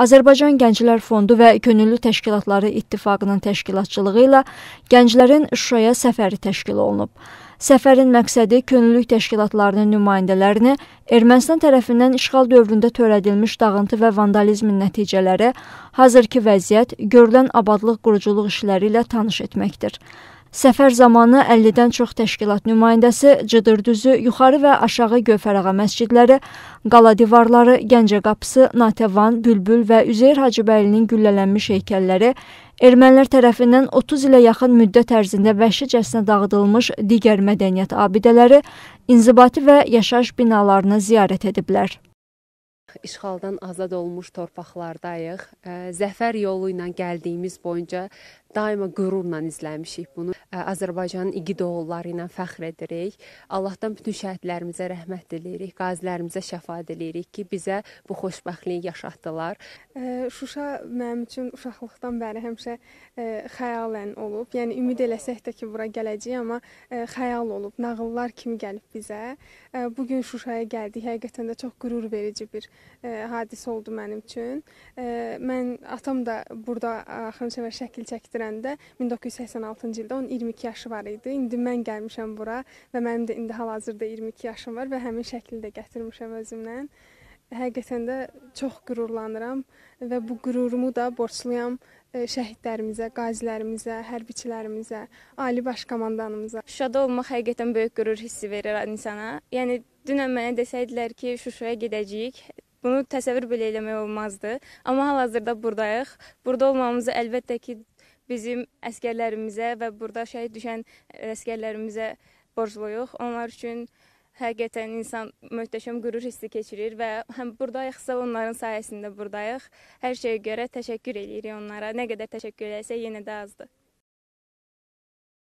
Azərbaycan Gənclər Fondu və Könüllü Təşkilatları İttifaqının təşkilatçılığı ilə gənclərin Şuşaya səfəri təşkil olunub. Səfərin məqsədi könüllülük təşkilatlarının nümayəndələrini Ermənistan tərəfindən işğal dövründə törədilmiş dağıntı və vandalizmin nəticələri, hazırki vəziyyət, görülən abadlıq quruculuq işləri ilə tanış etməkdir. Səfər zamanı 50-dən çox təşkilat nümayəndəsi Cıdırdüzü, Yuxarı və Aşağı Gövhərağa məscidləri, qala divarları, Gəncə qapısı, Natəvan, Bülbül və Üzeyir Hacıbəylinin güllələnmiş heykəlləri Ermənilər tərəfindən 30 ilə yaxın müddət ərzində vəhşicəsinə dağıdılmış digər mədəniyyət abidələri, inzibati və yaşayış binalarını ziyarət ediblər. İşğaldan azad olmuş torpaqlardayıq. Zəfər yolu ilə gəldiyimiz boyunca daima qürurla izləmişik bunu. Azərbaycanın igid oğulları ilə fəxr edirik. Allahdan bütün şəhidlərimizə rəhmət diləyirik, qazilərimizə şəfa diləyirik ki, bizə bu xoşbəxtliyi yaşatdılar. Şuşa mənim üçün uşaqlıqdan bəri həmişə xəyalən olub. Yəni ümid eləsək də ki, bura gələcəyik, amma xəyal olub, nağıllar kimi gəlib bizə. Bu gün Şuşaya gəldik. Həqiqətən də çox qürur verici bir hadisə oldu mənim üçün. Mən atam da burada axırıncı səfər şəkil çəkdirəndə 1986-cı ildə onun 22 yaşı var idi. İndi mən gəlmişəm bura və mənim də indi hal-hazırda 22 yaşım var və həmin şəkli də gətirmişəm özümlə. Həqiqətən də çox qürurlanıram və bu qürurumu da borcluyam e, şəhidlərimizə, qazilərimizə, hərbiçilərimizə, ali baş komandanımıza. Şuşada olmaq həqiqətən böyük qürur hissi verir insana. Yəni dünən mənə desəydilər ki, Şuşaya gedəcəyik, Bunu təsəvvür belə eləmək olmazdı. Amma hal-hazırda burdayıq. Burada olmamızı əlbəttə ki, bizim əskərlərimizə və burada şəhid düşən e, əskərlərimizə borcluyuq. Onlar üçün həqiqətən insan möhtəşəm qürur hissi keçirir və həm burdayıqsa onların sayəsində burdayıq. Hər şeyə görə təşəkkür edirik onlara. Nə qədər təşəkkür eləsək yenə də azdır.